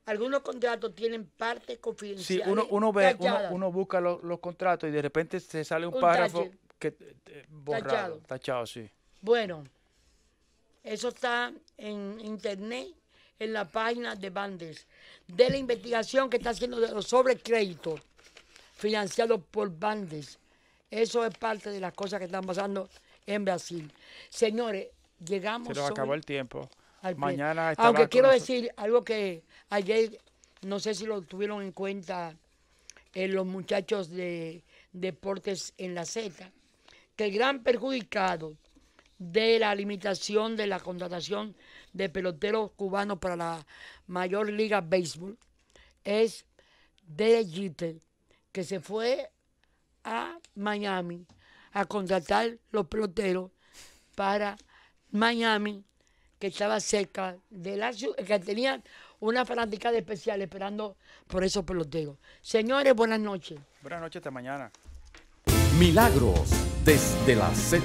Algunos contratos tienen parte confidenciales. Sí, uno, uno, busca los contratos y de repente se sale un, párrafo que, eh, borrado, tachado. sí. Bueno, eso está en internet, en la página de Bandes, de la investigación que está haciendo de los sobrecréditos financiados por Bandes. Eso es parte de las cosas que están pasando en Brasil. Señores, llegamos. Se nos acabó el tiempo. Mañana Aunque quiero decir algo que ayer, no sé si lo tuvieron en cuenta eh, los muchachos de Deportes en la Z, que el gran perjudicado de la limitación de la contratación de peloteros cubanos para la mayor liga béisbol es Derek Jeter, que se fue a Miami a contratar los peloteros para Miami, que estaba cerca de la ciudad, que tenía una fanática especial esperando por esos peloteos. Señores, buenas noches. Buenas noches, hasta mañana. Milagros desde la Z.